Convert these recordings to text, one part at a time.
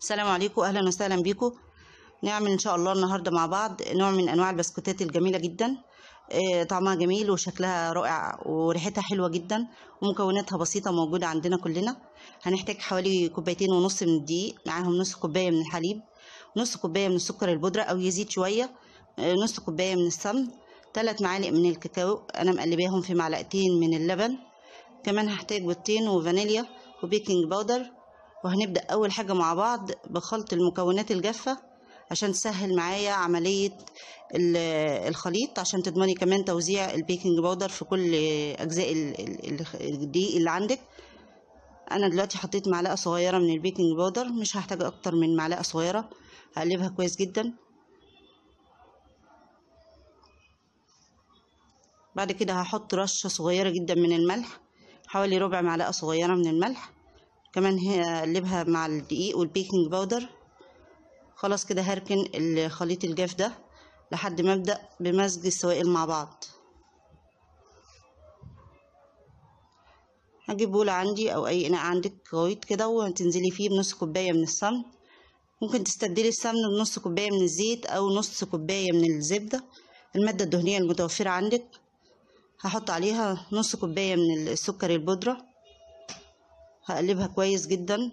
السلام عليكم اهلا وسهلا بيكم نعمل ان شاء الله النهارده مع بعض نوع من انواع البسكوتات الجميله جدا آه، طعمها جميل وشكلها رائع وريحتها حلوه جدا ومكوناتها بسيطه موجوده عندنا كلنا هنحتاج حوالي كوبايتين ونص من الدقيق معاهم نص كوبايه من الحليب نص كوبايه من السكر البودره او يزيد شويه آه، نص كوبايه من السمن ثلاث معالق من الكاكاو انا مقلباهم في معلقتين من اللبن كمان هحتاج بيضتين وفانيليا وبيكنج باودر وهنبدأ أول حاجة مع بعض بخلط المكونات الجافة عشان تسهل معايا عملية الخليط عشان تضمني كمان توزيع البيكنج باودر في كل أجزاء الدقيق اللي عندك أنا دلوقتي حطيت معلقة صغيرة من البيكنج باودر مش هحتاج أكتر من معلقة صغيرة هقلبها كويس جدا بعد كده هحط رشة صغيرة جدا من الملح حوالي ربع معلقة صغيرة من الملح كمان هقلبها مع الدقيق والبيكنج باودر خلاص كده هركن الخليط الجاف ده لحد ما ابدا بمزج السوائل مع بعض هجيب بولة عندي او اي اناء عندك غويط كده وتنزلي فيه بنص كوبايه من السمن ممكن تستبدلي السمن بنص كوبايه من الزيت او نص كوبايه من الزبده الماده الدهنيه المتوفره عندك هحط عليها نص كوبايه من السكر البودره هقلبها كويس جدا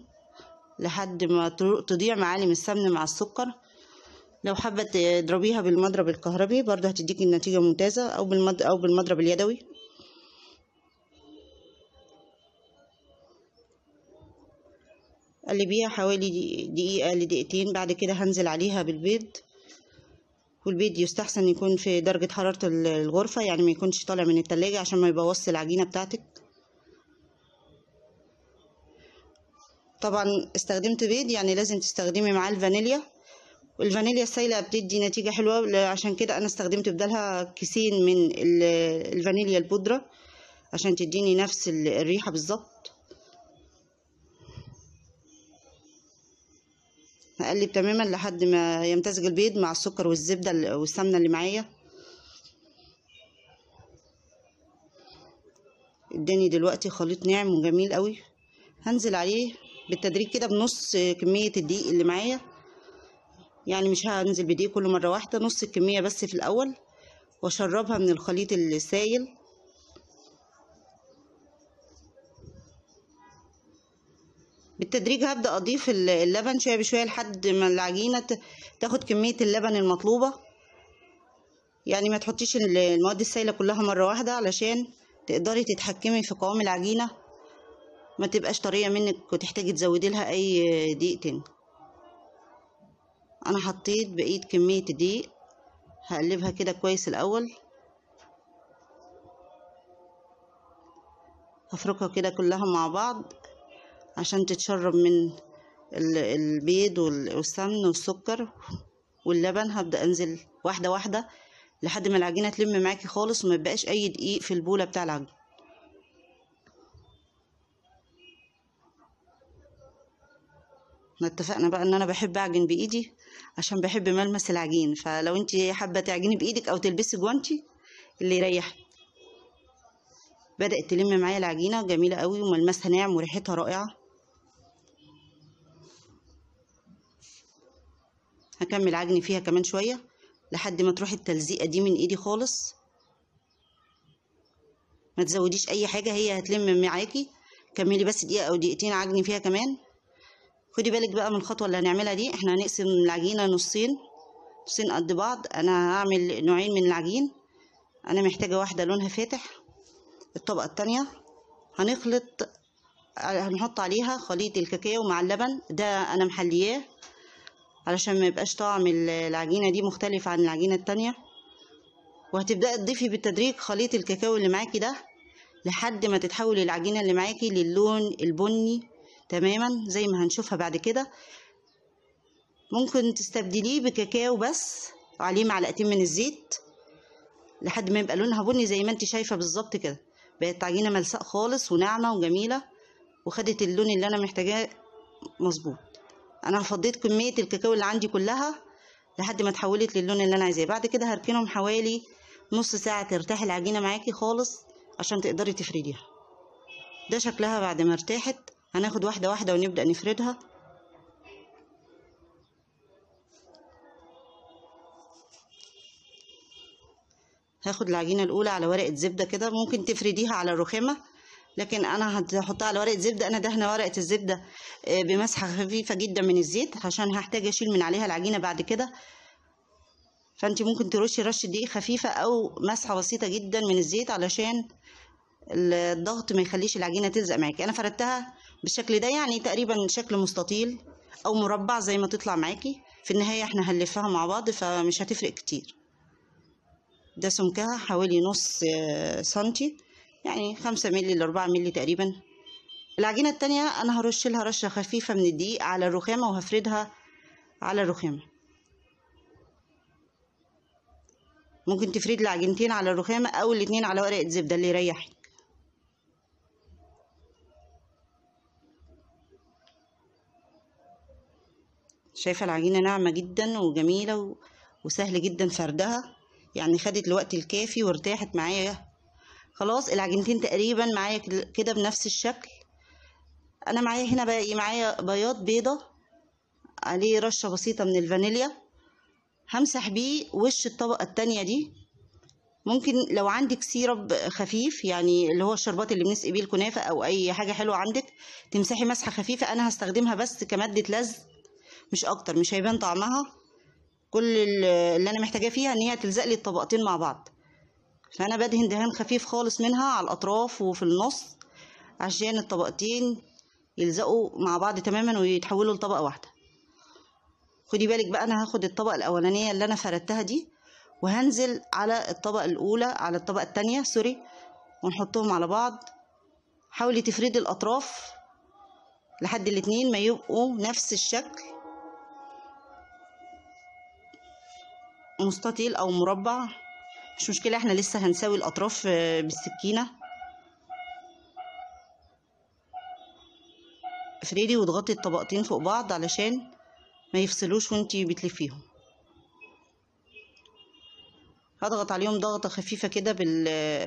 لحد ما تضيع معالم السمن مع السكر لو حابه تضربيها بالمضرب الكهربي برضه هتديكي النتيجة ممتازه او بالمض او بالمضرب اليدوي قلبيها حوالي دقيقه لدقيقتين بعد كده هنزل عليها بالبيض والبيض يستحسن يكون في درجه حراره الغرفه يعني ما يكونش طالع من التلاجة عشان ما يبوظش العجينه بتاعتك طبعا استخدمت بيض يعني لازم تستخدمي معاه الفانيليا الفانيليا السايلة بتدي نتيجة حلوة عشان كده أنا استخدمت بدالها كيسين من الفانيليا البودرة عشان تديني نفس الريحة بالظبط هقلب تماما لحد ما يمتزج البيض مع السكر والزبدة والسمنة اللي معايا اداني دلوقتي خليط ناعم وجميل قوي هنزل عليه بالتدريج كده بنص كمية الدقيق اللي معايا يعني مش هنزل بدقيق كل مرة واحدة نص الكمية بس في الأول واشربها من الخليط السائل بالتدريج هبدأ أضيف اللبن شوية بشوية لحد ما العجينة تاخد كمية اللبن المطلوبة يعني ما تحطيش المواد السائلة كلها مرة واحدة علشان تقدري تتحكمي في قوام العجينة ما تبقاش طريه منك وتحتاجي تزودي لها اي دقيقتين انا حطيت بقيت كميه دقيق هقلبها كده كويس الاول هفركها كده كلها مع بعض عشان تتشرب من البيض والسمن والسكر واللبن هبدا انزل واحده واحده لحد ما العجينه تلم معاكي خالص وما يبقاش اي دقيق في البوله بتاع العجينه اتفقنا بقى ان انا بحب اعجن بايدي عشان بحب ملمس العجين فلو انت حابه تعجني بايدك او تلبسي جوانتي اللي يريحك بدات تلم معايا العجينه جميله قوي وملمسها ناعم وريحتها رائعه هكمل عجني فيها كمان شويه لحد ما تروح التلزيقه دي من ايدي خالص ما تزوديش اي حاجه هي هتلم معاكي كملي بس دقيقه او دقيقتين عجني فيها كمان خدي بالك بقى من الخطوه اللي هنعملها دي احنا هنقسم العجينه نصين نصين قد بعض انا هعمل نوعين من العجين انا محتاجه واحده لونها فاتح الطبقه التانية هنخلط هنحط عليها خليط الكاكاو مع اللبن ده انا محلياه علشان ما يبقاش طعم العجينه دي مختلف عن العجينه التانية وهتبداي تضيفي بالتدريج خليط الكاكاو اللي معاكي ده لحد ما تتحول العجينه اللي معاكي للون البني تماما زي ما هنشوفها بعد كده ممكن تستبدليه بكاكاو بس وعليه معلقتين من الزيت لحد ما يبقى لونها بني زي ما انت شايفه بالظبط كده بقت عجينه ملساء خالص وناعمه وجميله وخدت اللون اللي انا محتاجاه مظبوط انا فضيت كميه الكاكاو اللي عندي كلها لحد ما اتحولت للون اللي انا عايزاه بعد كده هركنهم حوالي نص ساعه ترتاح العجينه معاكي خالص عشان تقدري تفرديها ده شكلها بعد ما ارتاحت هناخد واحدة واحدة ونبدأ نفردها هاخد العجينة الأولى على ورقة زبدة كده ممكن تفرديها على الرخامة لكن أنا هحطها على ورقة زبدة أنا دهنة ورقة الزبدة آه، بمسحة خفيفة جدا من الزيت عشان هحتاج أشيل من عليها العجينة بعد كده فأنت ممكن ترشي رشة دقيق خفيفة أو مسحة بسيطة جدا من الزيت علشان الضغط ما يخليش العجينة تلزق معاكي أنا فردتها بالشكل ده يعني تقريبا شكل مستطيل او مربع زي ما تطلع معاكي في النهاية احنا هنلفها مع بعض فمش هتفرق كتير ده سمكها حوالي نص سنتي يعني خمسة ملي لأربعة ملي تقريبا العجينة التانية أنا هرش لها رشة خفيفة من الدقيق على الرخامة وهفردها على الرخامة ممكن تفرد العجينتين على الرخامة أو الاتنين على ورقة زبدة اللي يريحك شايفة العجينة ناعمة جدا وجميلة وسهل جدا فردها يعني خدت الوقت الكافي وارتاحت معايا خلاص العجينتين تقريبا معايا كده بنفس الشكل انا معايا هنا بقى إيه؟ معايا بياض بيضة عليه رشة بسيطة من الفانيليا همسح بيه وش الطبقة التانية دي ممكن لو عندك سيرب خفيف يعني اللي هو الشربات اللي بنسقي بيه الكنافة او اي حاجة حلوة عندك تمسحي مسحة خفيفة انا هستخدمها بس كمادة لزق مش اكتر مش هيبان طعمها كل اللي انا محتاجاه فيها ان هي تلزق لي الطبقتين مع بعض فانا بدهن دهان خفيف خالص منها على الاطراف وفي النص عشان الطبقتين يلزقوا مع بعض تماما ويتحولوا لطبقه واحده خدي بالك بقى انا هاخد الطبقه الاولانيه اللي انا فردتها دي وهنزل على الطبقه الاولى على الطبقه الثانيه سوري ونحطهم على بعض حاولي تفردي الاطراف لحد الاتنين ما يبقوا نفس الشكل مستطيل او مربع مش مشكلة احنا لسه هنساوي الاطراف آه، بالسكينة افردي وتغطي الطبقتين فوق بعض علشان ما يفصلوش وانتي بتلفيهم هضغط عليهم ضغطة خفيفة كده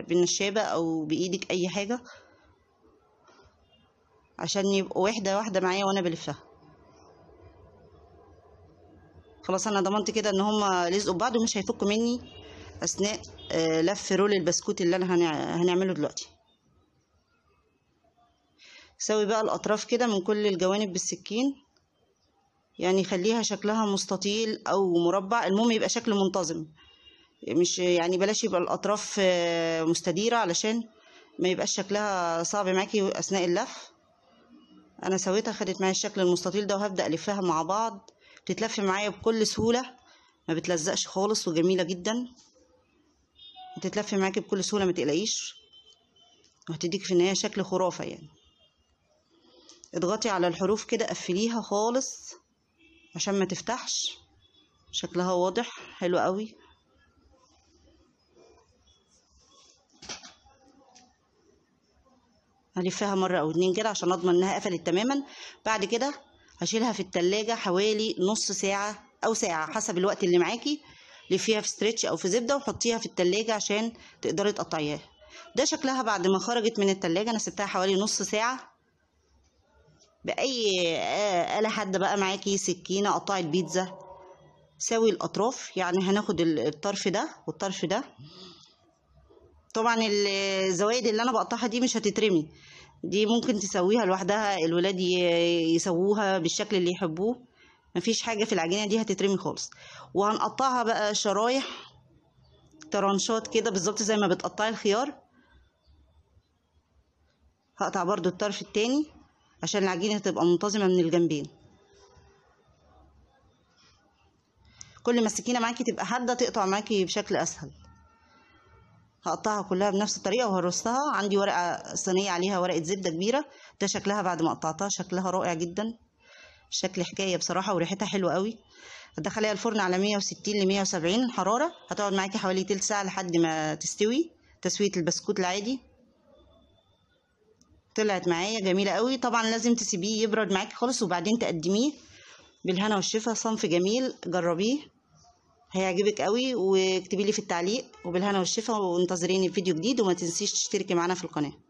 بالنشابة او بايدك اي حاجة عشان يبقوا واحدة واحدة معايا وانا بلفها خلاص انا ضمنت كده ان هما لزقوا ببعض ومش هيفكوا مني اثناء آه، لف رول البسكوت اللي انا هنعمله دلوقتي سوي بقى الاطراف كده من كل الجوانب بالسكين يعني خليها شكلها مستطيل او مربع المهم يبقى شكل منتظم مش يعني بلاش يبقى الاطراف آه، مستديره علشان ما يبقاش شكلها صعب معاكي اثناء اللف انا سويتها خدت معايا الشكل المستطيل ده وهبدا الفها مع بعض بتتلف معايا بكل سهولة ما بتلزقش خالص وجميلة جدا بتتلف معاكي بكل سهولة ما تقلقيش وهتديك في النهاية شكل خرافة يعني اضغطي على الحروف كده قفليها خالص عشان ما تفتحش شكلها واضح حلو قوي هلفها مرة او اتنين كده عشان اضمن انها قفلت تماما بعد كده هشيلها في التلاجة حوالي نص ساعة أو ساعة حسب الوقت اللي معاكي لفيها في ستريتش أو في زبدة وحطيها في التلاجة عشان تقدري تقطعيها ده شكلها بعد ما خرجت من التلاجة أنا سبتها حوالي نص ساعة بأي آلة حد بقى معاكي سكينة قطع البيتزا ساوي الأطراف يعني هناخد الطرف ده والطرف ده طبعا الزوايد اللي أنا بقطعها دي مش هتترمي دي ممكن تسويها لوحدها الولاد يسووها بالشكل اللي يحبوه مفيش حاجه في العجينه دي هتترمي خالص وهنقطعها بقى شرايح ترانشات كده بالظبط زي ما بتقطعي الخيار هقطع برضو الطرف التاني عشان العجينه تبقى منتظمه من الجنبين كل ما السكينه معاكي تبقى حاده تقطع معاكي بشكل اسهل هقطعها كلها بنفس الطريقه وهرصها عندي ورقه صينيه عليها ورقه زبده كبيره ده شكلها بعد ما قطعتها شكلها رائع جدا شكل حكايه بصراحه وريحتها حلوه قوي هدخليها الفرن على 160 ل 170 حراره هتقعد معاكي حوالي تلت ساعه لحد ما تستوي تسويه البسكوت العادي طلعت معايا جميله قوي طبعا لازم تسيبيه يبرد معاكي خالص وبعدين تقدميه بالهنا والشفا صنف جميل جربيه هيعجبك قوي واكتبي لي في التعليق وبالهنا والشفا وانتظريني في فيديو جديد وما تنسيش تشتركي معانا في القناه